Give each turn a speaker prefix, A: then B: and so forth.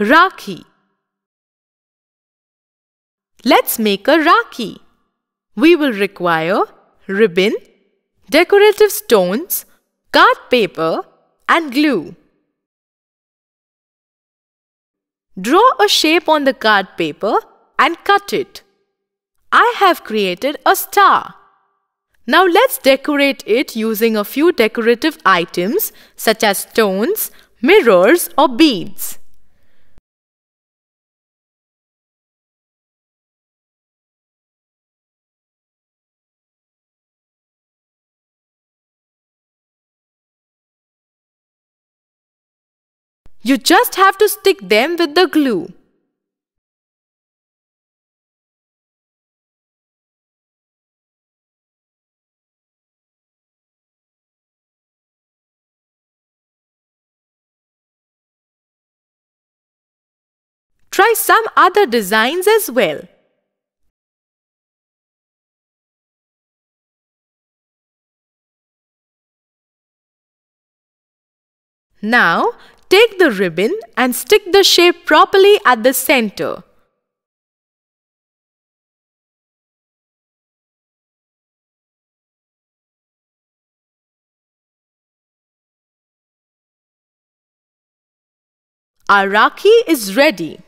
A: Rakhi.
B: Let's make a Rakhi. We will require ribbon, decorative stones, card paper and glue. Draw a shape on the card paper and cut it. I have created a star. Now let's decorate it using a few decorative items such as stones, mirrors or beads.
A: You just have to stick them with the glue. Try some other designs as well. Now, Take the ribbon and stick the shape properly at the center. Our Rakhi is ready.